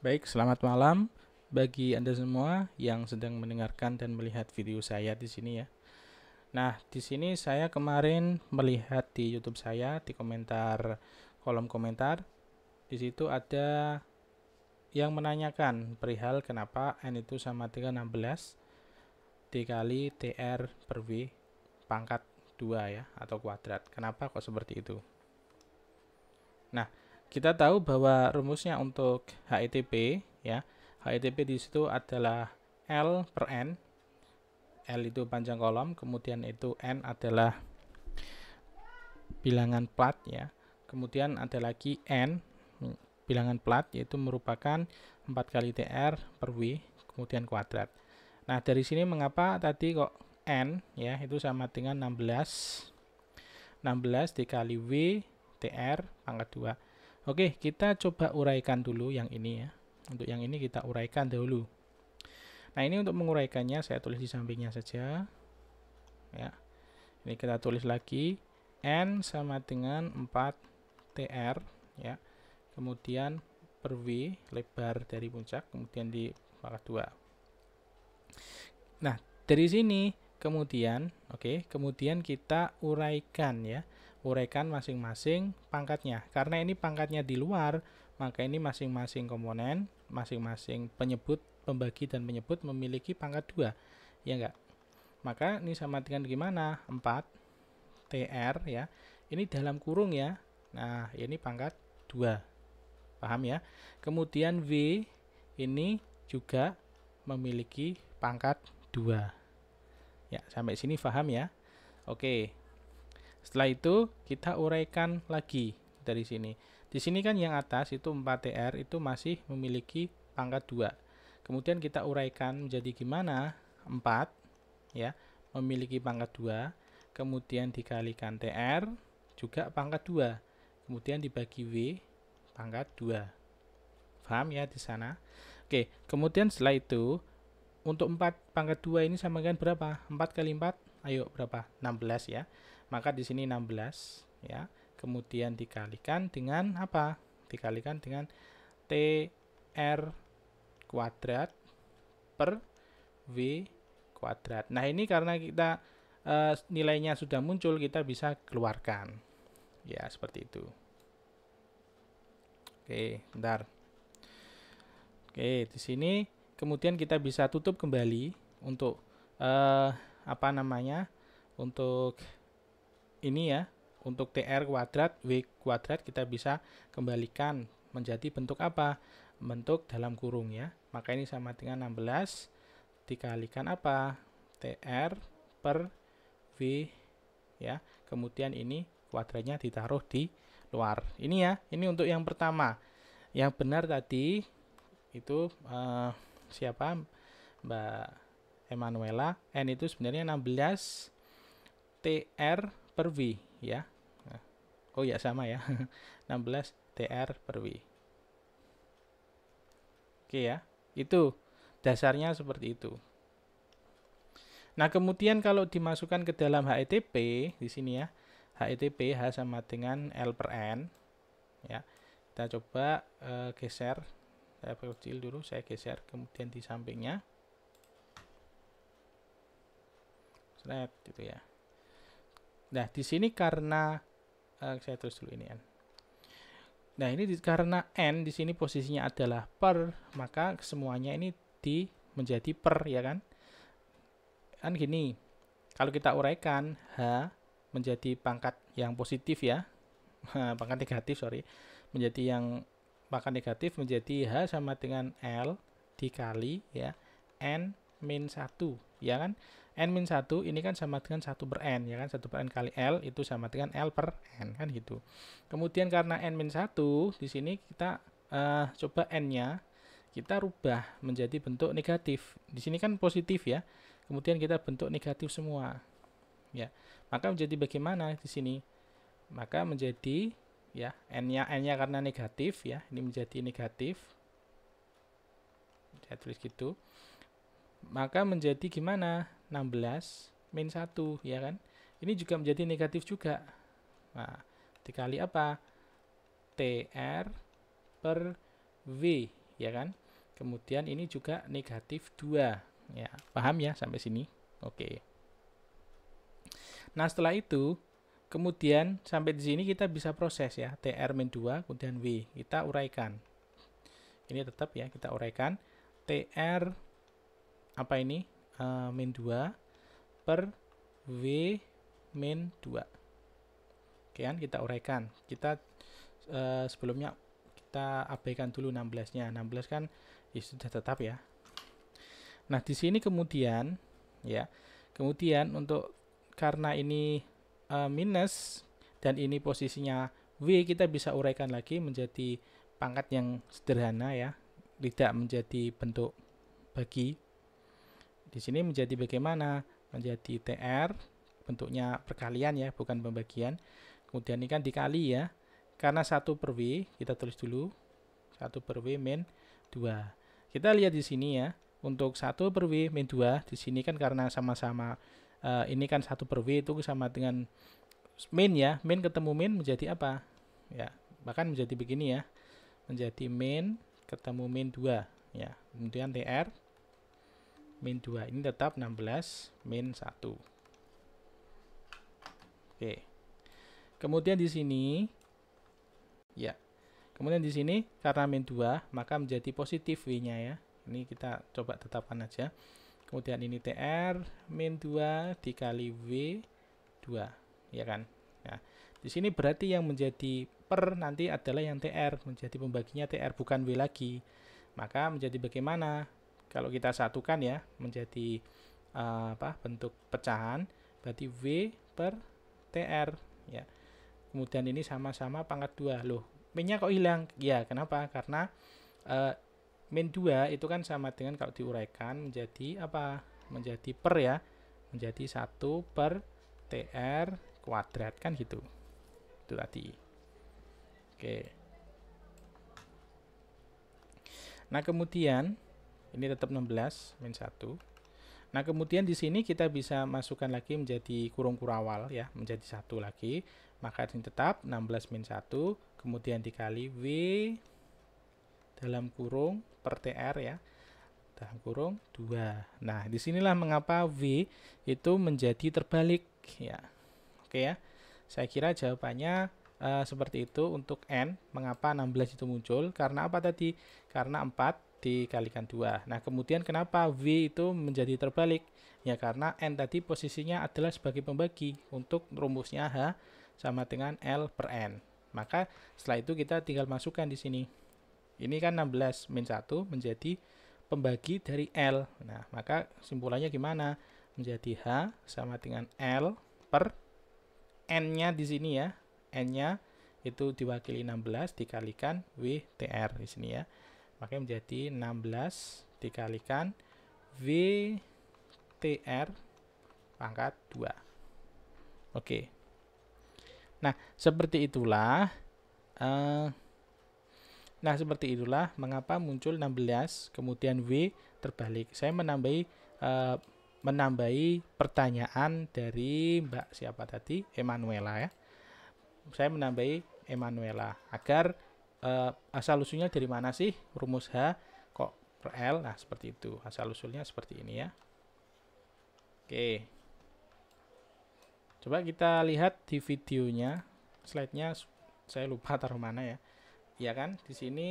Baik, selamat malam bagi Anda semua yang sedang mendengarkan dan melihat video saya di sini ya. Nah, di sini saya kemarin melihat di YouTube saya di komentar kolom komentar di situ ada yang menanyakan perihal kenapa n itu sama dengan 16 dikali tr per w pangkat 2 ya atau kuadrat. Kenapa kok seperti itu? Nah, kita tahu bahwa rumusnya untuk HETP ya HETP di situ adalah L per N L itu panjang kolom kemudian itu N adalah bilangan plat ya kemudian ada lagi N bilangan plat yaitu merupakan 4 kali TR per W kemudian kuadrat nah dari sini mengapa tadi kok N ya itu sama dengan 16 16 dikali W TR pangkat 2 Oke, kita coba uraikan dulu yang ini ya. Untuk yang ini kita uraikan dahulu. Nah, ini untuk menguraikannya saya tulis di sampingnya saja. Ya. Ini kita tulis lagi n sama dengan 4 TR ya. Kemudian per W lebar dari puncak kemudian di pangkat 2. Nah, dari sini kemudian oke, okay, kemudian kita uraikan ya uraikan masing-masing pangkatnya. Karena ini pangkatnya di luar, maka ini masing-masing komponen, masing-masing penyebut, pembagi dan penyebut memiliki pangkat 2. Ya enggak? Maka ini sama dengan gimana? 4 TR ya. Ini dalam kurung ya. Nah, ini pangkat 2. Paham ya? Kemudian v ini juga memiliki pangkat 2. Ya, sampai sini paham ya? Oke. Setelah itu kita uraikan lagi dari sini. Di sini kan yang atas itu 4TR itu masih memiliki pangkat 2. Kemudian kita uraikan menjadi gimana? 4 ya, memiliki pangkat 2, kemudian dikalikan TR juga pangkat 2. Kemudian dibagi W pangkat 2. Paham ya di sana? Oke, kemudian setelah itu untuk 4 pangkat 2 ini sama dengan berapa? 4 kali 4, ayo berapa? 16 ya. Maka di sini 16 ya. Kemudian dikalikan dengan apa? Dikalikan dengan TR kuadrat per V kuadrat. Nah, ini karena kita e, nilainya sudah muncul, kita bisa keluarkan. Ya, seperti itu. Oke, bentar. Oke, di sini kemudian kita bisa tutup kembali untuk e, apa namanya? Untuk ini ya untuk TR kuadrat W kuadrat kita bisa kembalikan menjadi bentuk apa? Bentuk dalam kurung ya. Maka ini sama dengan 16 dikalikan apa? TR per V ya. Kemudian ini kuadratnya ditaruh di luar. Ini ya, ini untuk yang pertama. Yang benar tadi itu uh, siapa? Mbak Emanuela. N itu sebenarnya 16 TR per V ya. Oh ya sama ya. 16 TR per V. Oke ya. Itu dasarnya seperti itu. Nah, kemudian kalau dimasukkan ke dalam HETP di sini ya. HETP H sama dengan L per N ya. Kita coba uh, geser saya perkecil dulu, saya geser kemudian di sampingnya. slide gitu ya. Nah, di sini karena uh, saya terus dulu ini kan Nah, ini di, karena n di sini posisinya adalah per, maka semuanya ini di menjadi per ya kan? Kan gini. Kalau kita uraikan h menjadi pangkat yang positif ya. pangkat negatif, sorry. Menjadi yang pangkat negatif menjadi h sama dengan l dikali ya n min 1 ya kan? N-1 min ini kan sama dengan 1 per N, ya kan? 1 per N kali L itu sama dengan L per N, kan gitu. Kemudian karena N-1, min di sini kita uh, coba N-nya, kita rubah menjadi bentuk negatif. Di sini kan positif ya, kemudian kita bentuk negatif semua. Ya, maka menjadi bagaimana di sini? Maka menjadi ya n-nya n-nya karena negatif ya ini menjadi negatif saya tulis gitu maka menjadi gimana 16 min 1 ya kan. Ini juga menjadi negatif juga. Nah, dikali apa? TR per V ya kan. Kemudian ini juga negatif 2. Ya, paham ya sampai sini? Oke. Nah, setelah itu kemudian sampai di sini kita bisa proses ya, TR min 2 kemudian V. Kita uraikan. Ini tetap ya, kita uraikan TR apa ini? min 2 per W min 2 oke kan kita uraikan kita uh, sebelumnya kita abaikan dulu 16 nya 16 kan ya sudah tetap ya nah di sini kemudian ya kemudian untuk karena ini uh, minus dan ini posisinya W kita bisa uraikan lagi menjadi pangkat yang sederhana ya tidak menjadi bentuk bagi di sini menjadi bagaimana? Menjadi TR, bentuknya perkalian ya, bukan pembagian. Kemudian ini kan dikali ya, karena satu per W, kita tulis dulu. satu per W min dua Kita lihat di sini ya, untuk satu per W min dua di sini kan karena sama-sama, uh, ini kan satu per W itu sama dengan min ya, min ketemu min menjadi apa? Ya, bahkan menjadi begini ya, menjadi min ketemu min dua ya kemudian tr min 2 ini tetap 16 min 1 oke kemudian di sini ya kemudian di sini karena min 2 maka menjadi positif W nya ya ini kita coba tetapkan aja kemudian ini TR min 2 dikali W 2 ya kan Nah, di sini berarti yang menjadi per nanti adalah yang TR, menjadi pembaginya TR bukan W lagi. Maka menjadi bagaimana? kalau kita satukan ya menjadi uh, apa bentuk pecahan berarti v per TR ya kemudian ini sama-sama pangkat dua loh minnya kok hilang ya kenapa karena uh, min 2 itu kan sama dengan kalau diuraikan menjadi apa menjadi per ya menjadi satu per TR kuadrat kan gitu itu tadi oke nah kemudian ini tetap 16 min 1. Nah, kemudian di sini kita bisa masukkan lagi menjadi kurung kurawal ya, menjadi satu lagi. Maka ini tetap 16 min 1, kemudian dikali W dalam kurung per TR ya dalam kurung 2. Nah, disinilah mengapa W itu menjadi terbalik ya. Oke ya. Saya kira jawabannya Uh, seperti itu untuk N. Mengapa 16 itu muncul? Karena apa tadi? Karena 4 dikalikan dua. Nah, kemudian kenapa V itu menjadi terbalik? Ya, karena N tadi posisinya adalah sebagai pembagi untuk rumusnya H sama dengan L per N. Maka setelah itu kita tinggal masukkan di sini. Ini kan 16 min 1 menjadi pembagi dari L. Nah, maka simpulannya gimana? Menjadi H sama dengan L per N-nya di sini ya. N-nya itu diwakili 16 dikalikan WTR di sini ya. Pakai menjadi 16 dikalikan VTR pangkat 2. Oke. Nah, seperti itulah eh, Nah, seperti itulah mengapa muncul 16 kemudian v terbalik. Saya menambahi eh, menambahi pertanyaan dari Mbak siapa tadi? Emanuela ya. Saya menambahi Emanuela agar uh, asal usulnya dari mana sih rumus H kok per L nah seperti itu asal usulnya seperti ini ya oke coba kita lihat di videonya slide-nya saya lupa taruh mana ya ya kan di sini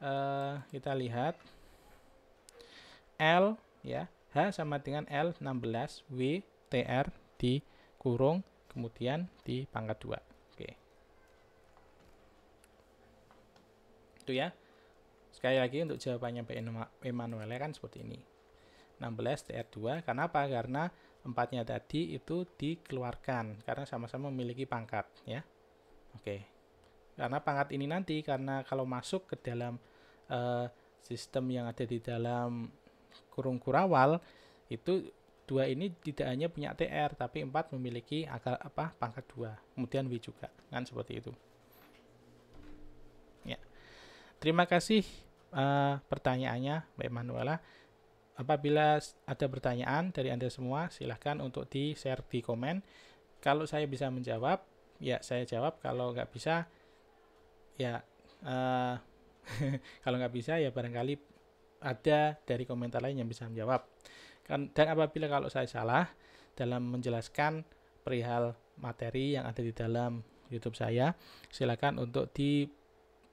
uh, kita lihat L ya H sama dengan L 16 W TR di kurung kemudian di pangkat 2 itu ya. Sekali lagi untuk jawabannya Pak Emanuel kan seperti ini. 16 TR2 karena apa? Karena empatnya tadi itu dikeluarkan karena sama-sama memiliki pangkat ya. Oke. Karena pangkat ini nanti karena kalau masuk ke dalam uh, sistem yang ada di dalam kurung kurawal itu dua ini tidak hanya punya TR tapi empat memiliki agak apa pangkat dua kemudian W juga kan seperti itu Terima kasih uh, pertanyaannya Mbak Manuela. Apabila ada pertanyaan dari Anda semua, silahkan untuk di-share di komen. Kalau saya bisa menjawab, ya saya jawab. Kalau nggak bisa, ya uh, kalau nggak bisa ya barangkali ada dari komentar lain yang bisa menjawab. kan Dan apabila kalau saya salah dalam menjelaskan perihal materi yang ada di dalam YouTube saya, silakan untuk di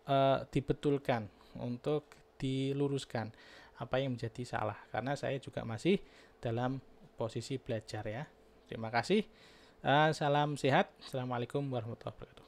uh, dibetulkan, untuk diluruskan apa yang menjadi salah karena saya juga masih dalam posisi belajar ya. Terima kasih. Uh, salam sehat. Assalamualaikum warahmatullahi wabarakatuh.